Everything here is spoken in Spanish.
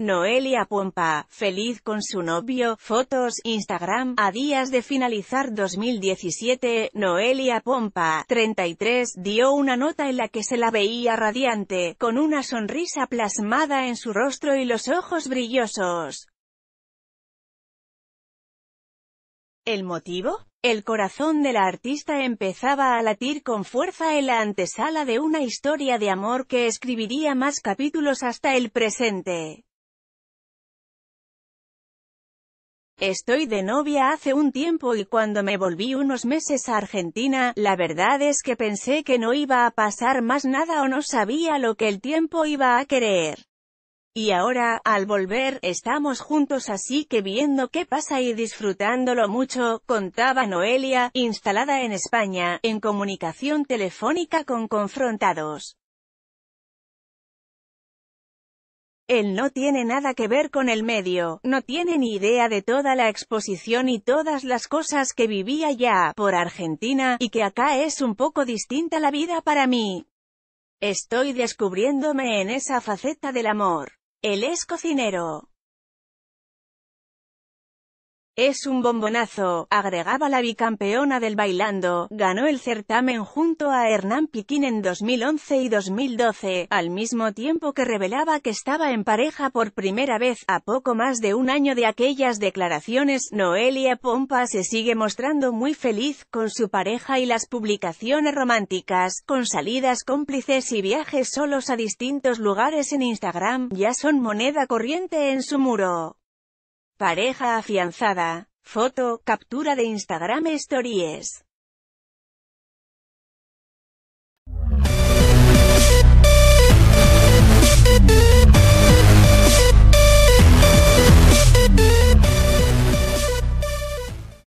Noelia Pompa, feliz con su novio, fotos, Instagram, a días de finalizar 2017, Noelia Pompa, 33, dio una nota en la que se la veía radiante, con una sonrisa plasmada en su rostro y los ojos brillosos. ¿El motivo? El corazón de la artista empezaba a latir con fuerza en la antesala de una historia de amor que escribiría más capítulos hasta el presente. Estoy de novia hace un tiempo y cuando me volví unos meses a Argentina, la verdad es que pensé que no iba a pasar más nada o no sabía lo que el tiempo iba a querer. Y ahora, al volver, estamos juntos así que viendo qué pasa y disfrutándolo mucho, contaba Noelia, instalada en España, en comunicación telefónica con confrontados. Él no tiene nada que ver con el medio, no tiene ni idea de toda la exposición y todas las cosas que vivía ya por Argentina, y que acá es un poco distinta la vida para mí. Estoy descubriéndome en esa faceta del amor. Él es cocinero. Es un bombonazo, agregaba la bicampeona del bailando, ganó el certamen junto a Hernán Piquín en 2011 y 2012, al mismo tiempo que revelaba que estaba en pareja por primera vez, a poco más de un año de aquellas declaraciones, Noelia Pompa se sigue mostrando muy feliz con su pareja y las publicaciones románticas, con salidas cómplices y viajes solos a distintos lugares en Instagram, ya son moneda corriente en su muro. Pareja afianzada. Foto, captura de Instagram Stories.